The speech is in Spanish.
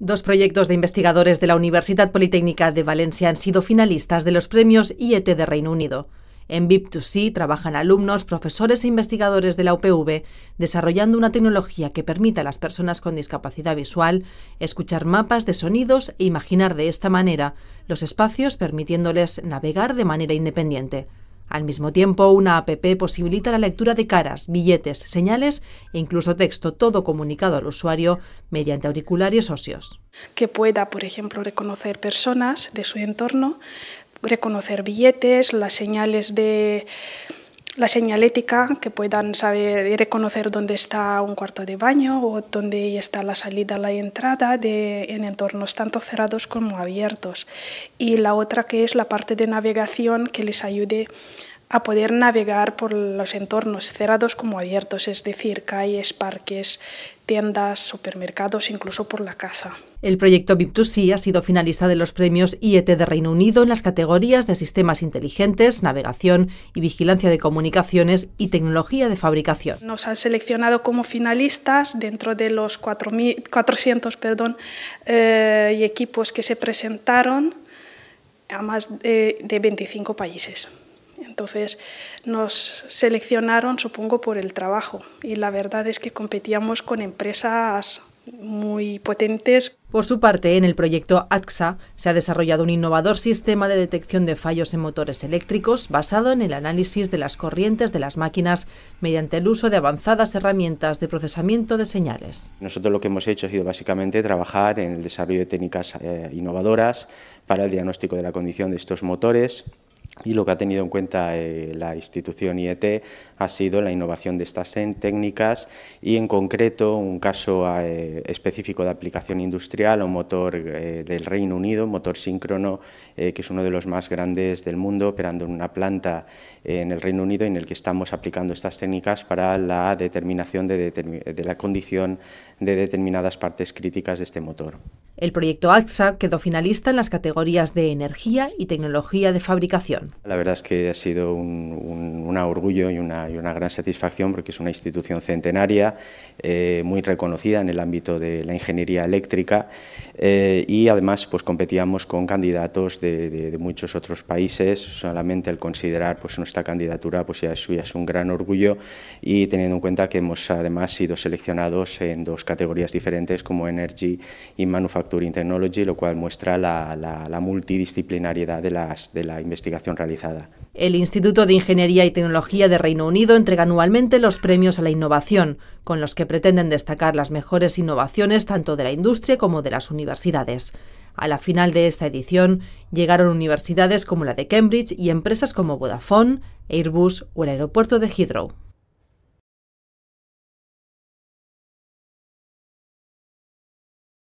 Dos proyectos de investigadores de la Universidad Politécnica de Valencia han sido finalistas de los premios IET de Reino Unido. En BIP2C trabajan alumnos, profesores e investigadores de la UPV desarrollando una tecnología que permita a las personas con discapacidad visual escuchar mapas de sonidos e imaginar de esta manera los espacios permitiéndoles navegar de manera independiente. Al mismo tiempo, una APP posibilita la lectura de caras, billetes, señales e incluso texto, todo comunicado al usuario mediante auriculares óseos. Que pueda, por ejemplo, reconocer personas de su entorno, reconocer billetes, las señales de la señalética, que puedan saber y reconocer dónde está un cuarto de baño o dónde está la salida, la entrada en entornos tanto cerrados como abiertos. Y la otra que es la parte de navegación que les ayude a poder navegar por los entornos cerrados como abiertos, es decir, calles, parques, tiendas, supermercados, incluso por la casa. El proyecto Vip2C ha sido finalista de los premios IET de Reino Unido en las categorías de sistemas inteligentes, navegación y vigilancia de comunicaciones y tecnología de fabricación. Nos han seleccionado como finalistas dentro de los 400 perdón, eh, y equipos que se presentaron a más de 25 países. Entonces nos seleccionaron, supongo, por el trabajo y la verdad es que competíamos con empresas muy potentes. Por su parte, en el proyecto AXA se ha desarrollado un innovador sistema de detección de fallos en motores eléctricos basado en el análisis de las corrientes de las máquinas mediante el uso de avanzadas herramientas de procesamiento de señales. Nosotros lo que hemos hecho ha sido básicamente trabajar en el desarrollo de técnicas eh, innovadoras para el diagnóstico de la condición de estos motores y lo que ha tenido en cuenta eh, la institución IET ha sido la innovación de estas técnicas y en concreto un caso eh, específico de aplicación industrial, un motor eh, del Reino Unido, motor síncrono, que es uno de los más grandes del mundo, operando en una planta en el Reino Unido en el que estamos aplicando estas técnicas para la determinación de la condición de determinadas partes críticas de este motor. El proyecto AXA quedó finalista en las categorías de energía y tecnología de fabricación. La verdad es que ha sido un, orgullo y una, y una, gran satisfacción porque es una institución centenaria, eh, muy reconocida en el ámbito de la ingeniería eléctrica eh, y además pues, competíamos con candidatos de, muchos otros países. Solamente al considerar pues, nuestra candidatura pues, ya, es, ya es un gran orgullo y teniendo en cuenta que hemos además sido seleccionados en dos categorías diferentes como Energy y Manufacturing lo cual muestra la, multidisciplinariedad de la investigación realizada. El Instituto de Ingeniería y Tecnología de Reino Unido entrega anualmente los premios a la innovación, con los que pretenden destacar las mejores innovaciones tanto de la industria como de las universidades. A la final de esta edición llegaron universidades como la de Cambridge y empresas como Vodafone, Airbus o el aeropuerto de Heathrow.